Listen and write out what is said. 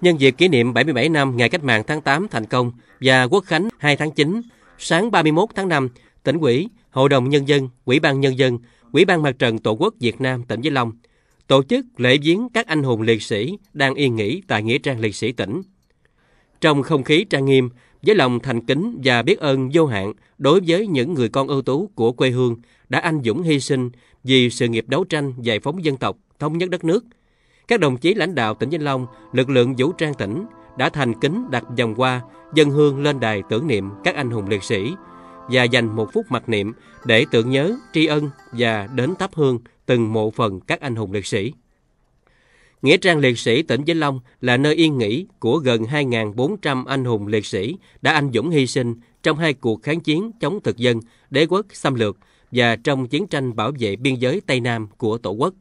Nhân dịp kỷ niệm 77 năm ngày cách mạng tháng 8 thành công và quốc khánh 2 tháng 9, sáng 31 tháng 5, tỉnh ủy, Hội đồng Nhân dân, Ủy ban Nhân dân, Ủy ban Mặt trận Tổ quốc Việt Nam tỉnh Vĩnh Long tổ chức lễ viếng các anh hùng liệt sĩ đang yên nghỉ tại Nghĩa trang liệt sĩ tỉnh. Trong không khí trang nghiêm, với lòng thành kính và biết ơn vô hạn đối với những người con ưu tú của quê hương đã anh dũng hy sinh vì sự nghiệp đấu tranh giải phóng dân tộc, thống nhất đất nước – các đồng chí lãnh đạo tỉnh Vĩnh Long, lực lượng vũ trang tỉnh đã thành kính đặt vòng hoa dân hương lên đài tưởng niệm các anh hùng liệt sĩ và dành một phút mặc niệm để tưởng nhớ, tri ân và đến thắp hương từng mộ phần các anh hùng liệt sĩ. Nghĩa trang liệt sĩ tỉnh Vĩnh Long là nơi yên nghỉ của gần 2.400 anh hùng liệt sĩ đã anh dũng hy sinh trong hai cuộc kháng chiến chống thực dân, đế quốc xâm lược và trong chiến tranh bảo vệ biên giới Tây Nam của Tổ quốc